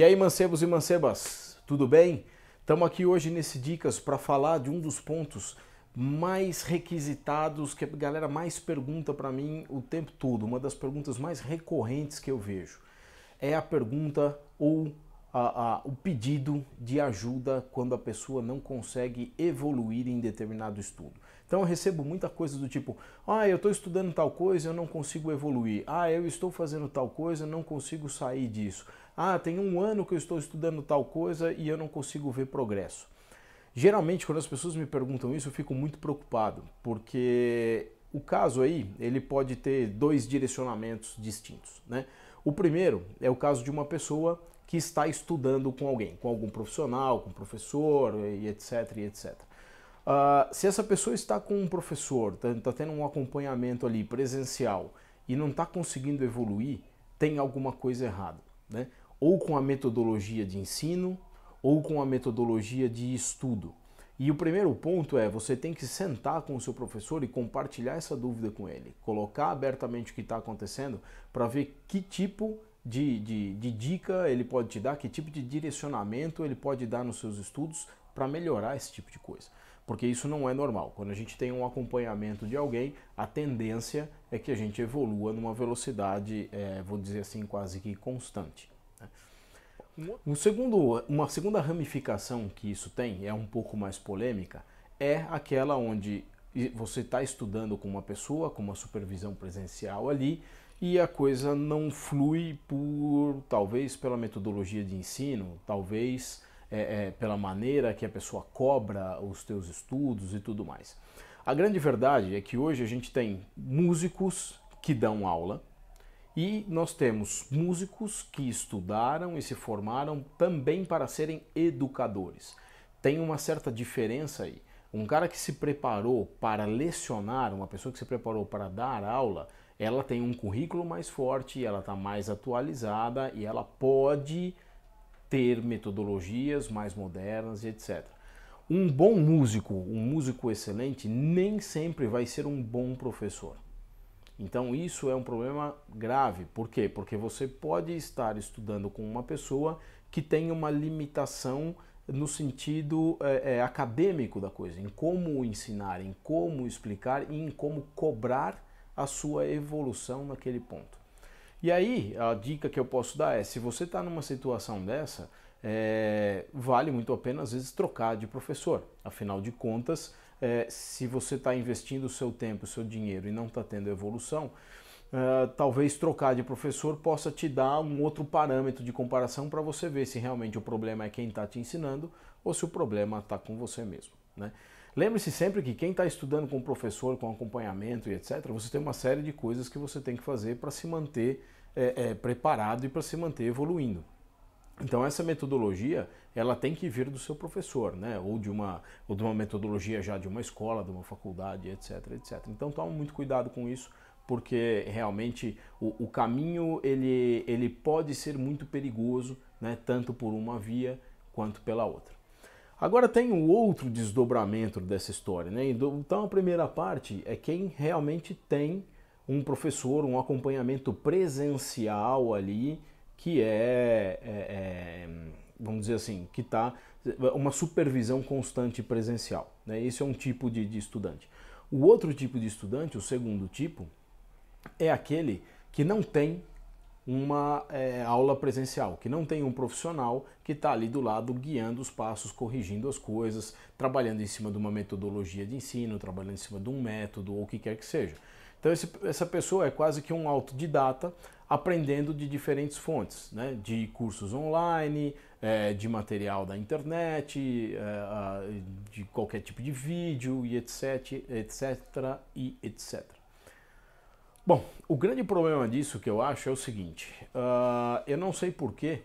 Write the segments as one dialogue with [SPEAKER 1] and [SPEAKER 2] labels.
[SPEAKER 1] E aí, mancebos e mancebas, tudo bem? Estamos aqui hoje nesse Dicas para falar de um dos pontos mais requisitados que a galera mais pergunta para mim o tempo todo. Uma das perguntas mais recorrentes que eu vejo é a pergunta ou a, a, o pedido de ajuda quando a pessoa não consegue evoluir em determinado estudo. Então eu recebo muita coisa do tipo: ah, eu estou estudando tal coisa, eu não consigo evoluir. Ah, eu estou fazendo tal coisa, eu não consigo sair disso. Ah, tem um ano que eu estou estudando tal coisa e eu não consigo ver progresso. Geralmente, quando as pessoas me perguntam isso, eu fico muito preocupado, porque o caso aí ele pode ter dois direcionamentos distintos. Né? O primeiro é o caso de uma pessoa que está estudando com alguém, com algum profissional, com um professor, e etc, e etc. Uh, se essa pessoa está com um professor, está tá tendo um acompanhamento ali presencial e não está conseguindo evoluir, tem alguma coisa errada. Né? ou com a metodologia de ensino ou com a metodologia de estudo. E o primeiro ponto é você tem que sentar com o seu professor e compartilhar essa dúvida com ele, colocar abertamente o que está acontecendo para ver que tipo de, de, de, dica ele pode te dar, que tipo de direcionamento ele pode dar nos seus estudos para melhorar esse tipo de coisa. Porque isso não é normal. Quando a gente tem um acompanhamento de alguém, a tendência é que a gente evolua numa velocidade, é, vou dizer assim, quase que constante. Né? Um segundo, uma segunda ramificação que isso tem, é um pouco mais polêmica, é aquela onde você está estudando com uma pessoa, com uma supervisão presencial ali, e a coisa não flui por, talvez, pela metodologia de ensino, talvez é, é, pela maneira que a pessoa cobra os teus estudos e tudo mais. A grande verdade é que hoje a gente tem músicos que dão aula, e nós temos músicos que estudaram e se formaram também para serem educadores. Tem uma certa diferença aí. Um cara que se preparou para lecionar, uma pessoa que se preparou para dar aula, ela tem um currículo mais forte, ela está mais atualizada e ela pode ter metodologias mais modernas e etc. Um bom músico, um músico excelente, nem sempre vai ser um bom professor. Então isso é um problema grave. Por quê? Porque você pode estar estudando com uma pessoa que tem uma limitação no sentido é, é, acadêmico da coisa, em como ensinar, em como explicar e em como cobrar a sua evolução naquele ponto. E aí a dica que eu posso dar é: se você está numa situação dessa, é, vale muito a pena às vezes trocar de professor. Afinal de contas, é, se você está investindo o seu tempo, o seu dinheiro e não está tendo evolução, é, talvez trocar de professor possa te dar um outro parâmetro de comparação para você ver se realmente o problema é quem está te ensinando ou se o problema está com você mesmo. Né? Lembre-se sempre que quem está estudando com professor, com acompanhamento e etc., você tem uma série de coisas que você tem que fazer para se manter é, é, preparado e para se manter evoluindo. Então essa metodologia ela tem que vir do seu professor, né? Ou de uma ou de uma metodologia já de uma escola, de uma faculdade, etc, etc. Então tome muito cuidado com isso, porque realmente o, o caminho ele ele pode ser muito perigoso, né? Tanto por uma via quanto pela outra. Agora tem um outro desdobramento dessa história, né? Então, então a primeira parte é quem realmente tem um professor, um acompanhamento presencial ali que é, é, é vamos dizer assim, que está uma supervisão constante presencial. Né? Esse é um tipo de, de estudante. O outro tipo de estudante, o segundo tipo, é aquele que não tem uma é, aula presencial, que não tem um profissional que está ali do lado guiando os passos, corrigindo as coisas, trabalhando em cima de uma metodologia de ensino, trabalhando em cima de um método ou o que quer que seja. Então esse, essa pessoa é quase que um autodidata, aprendendo de diferentes fontes, né? de cursos online, é, de material da internet, é, de qualquer tipo de vídeo e etc, etc e etc. Bom, o grande problema disso que eu acho é o seguinte: uh, eu não sei porquê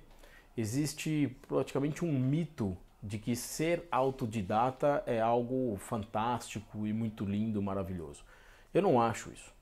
[SPEAKER 1] existe praticamente um mito de que ser autodidata é algo fantástico e muito lindo, maravilhoso. Eu não acho isso.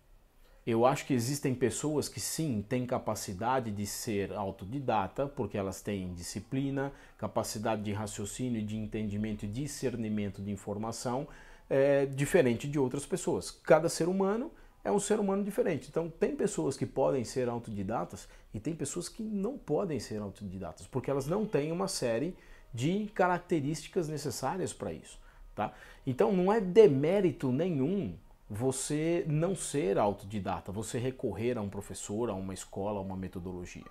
[SPEAKER 1] Eu acho que existem pessoas que sim têm capacidade de ser autodidata, porque elas têm disciplina, capacidade de raciocínio, de entendimento e discernimento de informação, é, diferente de outras pessoas. Cada ser humano é um ser humano diferente. Então, tem pessoas que podem ser autodidatas e tem pessoas que não podem ser autodidatas, porque elas não têm uma série de características necessárias para isso. Tá? Então, não é demérito nenhum você não ser autodidata, você recorrer a um professor, a uma escola, a uma metodologia.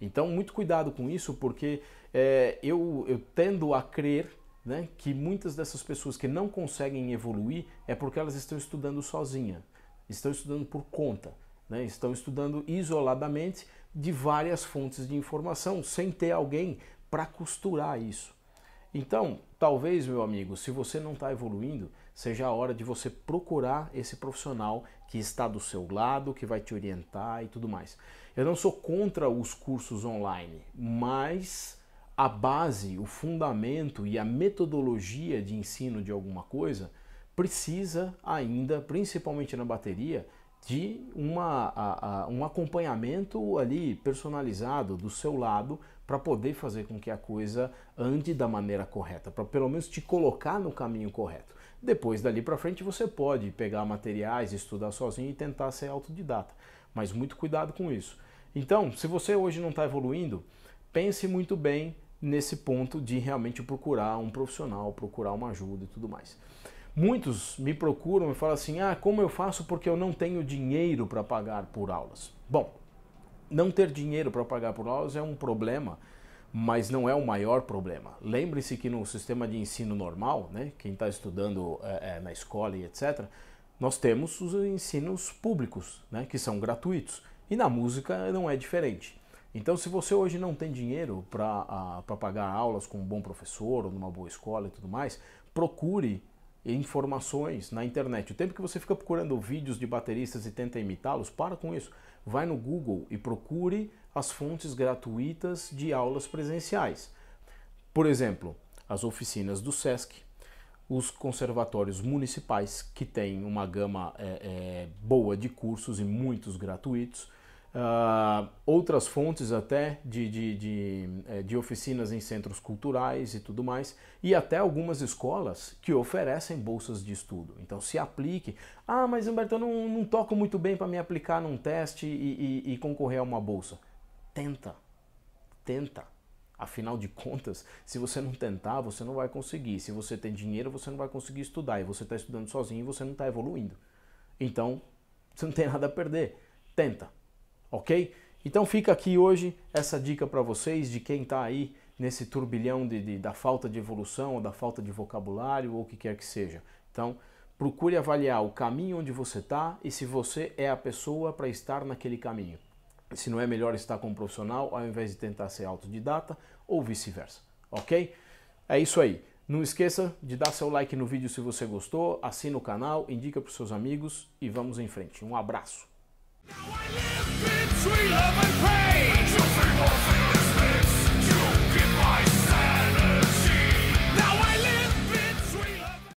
[SPEAKER 1] Então, muito cuidado com isso, porque é, eu, eu tendo a crer né, que muitas dessas pessoas que não conseguem evoluir é porque elas estão estudando sozinha, estão estudando por conta, né, estão estudando isoladamente de várias fontes de informação, sem ter alguém para costurar isso. Então, talvez, meu amigo, se você não está evoluindo, seja a hora de você procurar esse profissional que está do seu lado, que vai te orientar e tudo mais. Eu não sou contra os cursos online, mas a base, o fundamento e a metodologia de ensino de alguma coisa precisa ainda, principalmente na bateria, de uma, a, a, um acompanhamento ali personalizado do seu lado para poder fazer com que a coisa ande da maneira correta, para pelo menos te colocar no caminho correto. Depois dali para frente você pode pegar materiais, estudar sozinho e tentar ser autodidata, mas muito cuidado com isso. Então, se você hoje não está evoluindo, pense muito bem nesse ponto de realmente procurar um profissional, procurar uma ajuda e tudo mais. Muitos me procuram e falam assim: ah, como eu faço porque eu não tenho dinheiro para pagar por aulas? Bom, não ter dinheiro para pagar por aulas é um problema, mas não é o maior problema. Lembre-se que no sistema de ensino normal, né, quem está estudando é, é, na escola e etc., nós temos os ensinos públicos, né, que são gratuitos. E na música não é diferente. Então, se você hoje não tem dinheiro para ah, pagar aulas com um bom professor ou numa boa escola e tudo mais, procure informações na internet. O tempo que você fica procurando vídeos de bateristas e tenta imitá-los, para com isso. Vai no Google e procure as fontes gratuitas de aulas presenciais. Por exemplo, as oficinas do SESC, os conservatórios municipais, que têm uma gama é, é, boa de cursos e muitos gratuitos Uh, outras fontes até de, de, de, é, de, oficinas em centros culturais e tudo mais, e até algumas escolas que oferecem bolsas de estudo. Então se aplique. Ah, mas Humberto, eu não, não toco muito bem para me aplicar num teste e, e, e concorrer a uma bolsa. Tenta, tenta. Afinal de contas, se você não tentar, você não vai conseguir. Se você tem dinheiro, você não vai conseguir estudar. E você está estudando sozinho e você não está evoluindo. Então, você não tem nada a perder. Tenta ok? Então fica aqui hoje essa dica para vocês de quem está aí nesse turbilhão de, de, da falta de evolução, ou da falta de vocabulário, ou o que quer que seja. Então, procure avaliar o caminho onde você está e se você é a pessoa para estar naquele caminho. Se não é melhor estar com um profissional ao invés de tentar ser autodidata ou vice-versa, ok? É isso aí. Não esqueça de dar seu like no vídeo se você gostou, assina o canal, indica para os seus amigos e vamos em frente. Um abraço! Now I live in sweet love and pain.